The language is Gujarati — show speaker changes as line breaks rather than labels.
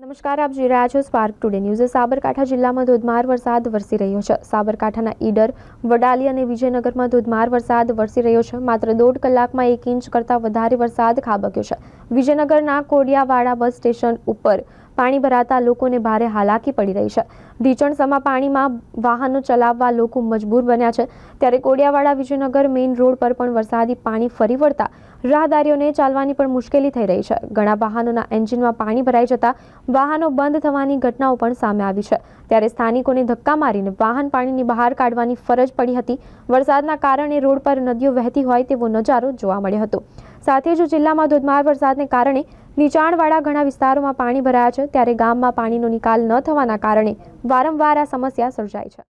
નમસ્કાર આપ જોઈ રહ્યા છો સ્પાર્ક ટુડે ન્યૂઝ સાબરકાંઠા જિલ્લામાં ધોધમાર વરસાદ વરસી રહ્યો છે સાબરકાંઠાના ઈડર વડાલી અને વિજયનગરમાં ધોધમાર વરસાદ વરસી રહ્યો છે માત્ર દોઢ કલાકમાં એક ઇંચ કરતાં વધારે વરસાદ ખાબક્યો છે વિજયનગરના કોડિયાવાડા બસ સ્ટેશન ઉપર પાણી ભરાતા લોકોને ભારે હાલાકી પડી રહી છે ઢીચણસમા પાણીમાં વાહનો ચલાવવા લોકો મજબૂર બન્યા છે ત્યારે કોડિયાવાડા વિજયનગર મેઇન રોડ પર પણ વરસાદી પાણી ફરી વળતા રાહદારીઓને ચાલવાની પણ મુશ્કેલી થઈ રહી છે ઘણા વાહનોના એન્જિનમાં પાણી ભરાઈ જતા વાહનો બંધ થવાની ઘટનાઓ પણ સામે આવી છે ત્યારે સ્થાનિકોને ધક્કા મારીને વાહન પાણીની બહાર કાઢવાની ફરજ પડી હતી વરસાદના કારણે રોડ પર નદીઓ વહેતી હોય તેવો નજારો જોવા મળ્યો હતો સાથે જ જિલ્લામાં ધોધમાર વરસાદને કારણે નીચાણવાળા ઘણા વિસ્તારોમાં પાણી ભરાયા છે ત્યારે ગામમાં પાણીનો નિકાલ ન થવાના કારણે વારંવાર
આ સમસ્યા સર્જાય છે